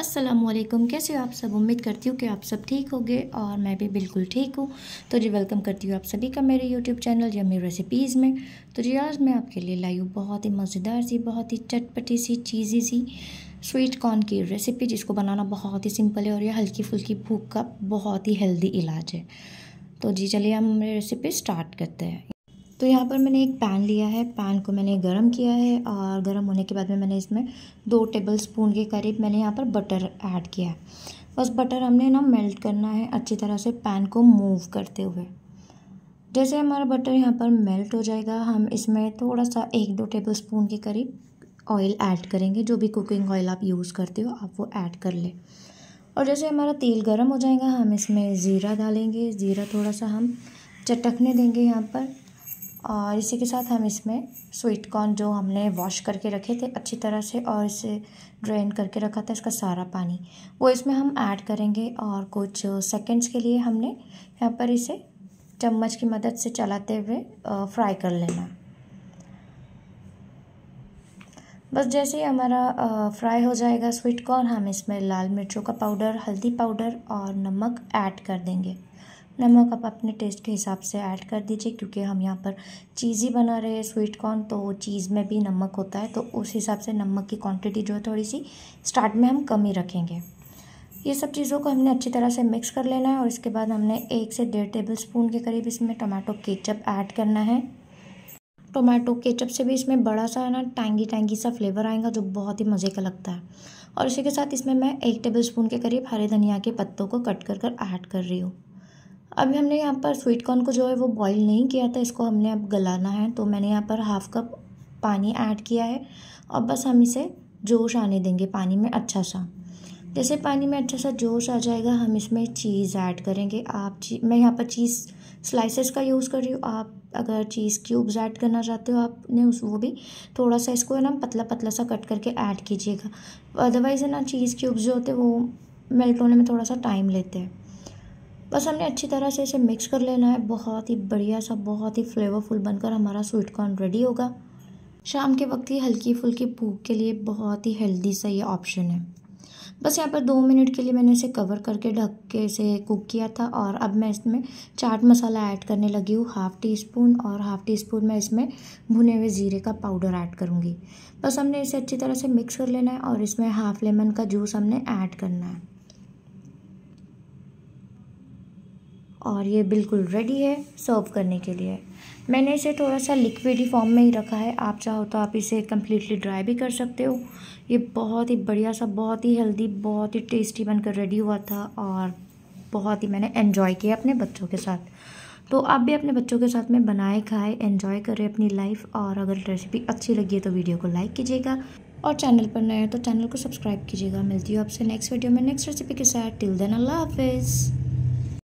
वालेकुम कैसे हो आप सब उम्मीद करती हूँ कि आप सब ठीक होंगे और मैं भी बिल्कुल ठीक हूँ तो जी वेलकम करती हूँ आप सभी का मेरे यूट्यूब चैनल या मेरी रेसिपीज़ में तो जी आज मैं आपके लिए लाई हूँ बहुत ही मज़ेदार सी बहुत ही चटपटी सी चीज़ी सी स्वीट कॉर्न की रेसिपी जिसको बनाना बहुत ही सिंपल है और यह हल्की फुल्की भूख का बहुत ही हेल्दी इलाज है तो जी चलिए हम रेसिपी स्टार्ट करते हैं तो यहाँ पर मैंने एक पैन लिया है पैन को मैंने गरम किया है और गरम होने के बाद में मैंने इसमें दो टेबल स्पून के करीब मैंने यहाँ पर बटर ऐड किया है बस बटर हमने ना मेल्ट करना है अच्छी तरह से पैन को मूव करते हुए जैसे हमारा बटर यहाँ पर मेल्ट हो जाएगा हम इसमें थोड़ा सा एक दो टेबल स्पून के करीब ऑयल ऐड करेंगे जो भी कुकिंग ऑयल आप यूज़ करते हो आप वो ऐड कर लें और जैसे हमारा तेल गर्म हो जाएगा हम इसमें ज़ीरा डालेंगे ज़ीरा थोड़ा सा हम चटकने देंगे यहाँ पर और इसी के साथ हम इसमें स्वीट कॉर्न जो हमने वॉश करके रखे थे अच्छी तरह से और इसे ड्रेन करके रखा था इसका सारा पानी वो इसमें हम ऐड करेंगे और कुछ सेकंड्स के लिए हमने यहाँ पर इसे चम्मच की मदद से चलाते हुए फ्राई कर लेना बस जैसे ही हमारा फ्राई हो जाएगा स्वीट कॉर्न हम इसमें लाल मिर्चों का पाउडर हल्दी पाउडर और नमक ऐड कर देंगे नमक आप अपने टेस्ट के हिसाब से ऐड कर दीजिए क्योंकि हम यहाँ पर चीज़ ही बना रहे हैं स्वीट कॉर्न तो चीज़ में भी नमक होता है तो उस हिसाब से नमक की क्वांटिटी जो है थोड़ी सी स्टार्ट में हम कम ही रखेंगे ये सब चीज़ों को हमने अच्छी तरह से मिक्स कर लेना है और इसके बाद हमने एक से डेढ़ टेबल स्पून के करीब इसमें टमाटो केचप ऐड करना है टोमेटो केचप से भी इसमें बड़ा सा है ना टैंगी टैंगी सा फ्लेवर आएगा जो बहुत ही मज़े का लगता है और इसी के साथ इसमें मैं एक टेबल स्पून के करीब हरे धनिया के पत्तों को कट कर कर ऐड कर रही हूँ अभी हमने यहाँ पर स्वीट कॉर्न को जो है वो बॉईल नहीं किया था इसको हमने अब गलाना है तो मैंने यहाँ पर हाफ़ कप पानी ऐड किया है और बस हम इसे जोश आने देंगे पानी में अच्छा सा जैसे पानी में अच्छा सा जोश आ जाएगा हम इसमें चीज़ ऐड करेंगे आप मैं यहाँ पर चीज़ स्लाइसेस का यूज़ कर रही हूँ आप अगर चीज़ क्यूब्स ऐड करना चाहते हो आपने उस वो भी थोड़ा सा इसको है ना पतला पतला सा कट करके ऐड कीजिएगा अदरवाइज़ है ना चीज़ क्यूब्स जो होते हैं वो मेल्ट होने में थोड़ा सा टाइम लेते हैं बस हमने अच्छी तरह से इसे मिक्स कर लेना है बहुत ही बढ़िया सा बहुत ही फ्लेवरफुल बनकर हमारा स्वीट कॉर्न रेडी होगा शाम के वक्त ही हल्की फुल्की भूख के लिए बहुत ही हेल्दी सा ये ऑप्शन है बस यहाँ पर दो मिनट के लिए मैंने इसे कवर करके ढक के इसे कुक किया था और अब मैं इसमें चाट मसाला ऐड करने लगी हूँ हाफ़ टी स्पून और हाफ़ टी स्पून मैं इसमें भुने हुए ज़ीरे का पाउडर ऐड करूँगी बस हमने इसे अच्छी तरह से मिक्स कर लेना है और इसमें हाफ़ लेमन का जूस हमने ऐड करना है और ये बिल्कुल रेडी है सर्व करने के लिए मैंने इसे थोड़ा सा ही फॉर्म में ही रखा है आप चाहो तो आप इसे कम्प्लीटली ड्राई भी कर सकते हो ये बहुत ही बढ़िया सा बहुत ही हेल्दी बहुत ही टेस्टी बनकर रेडी हुआ था और बहुत ही मैंने इन्जॉय किया अपने बच्चों के साथ तो आप भी अपने बच्चों के साथ में बनाए खाए इन्जॉय करें अपनी लाइफ और अगर रेसिपी अच्छी लगी है तो वीडियो को लाइक कीजिएगा और चैनल पर नए हो तो चैनल को सब्सक्राइब कीजिएगा मिलती हूँ आपसे नेक्स्ट वीडियो में नेक्स्ट रेसिपी के साथ टिल देन अल्लाह हाफिज़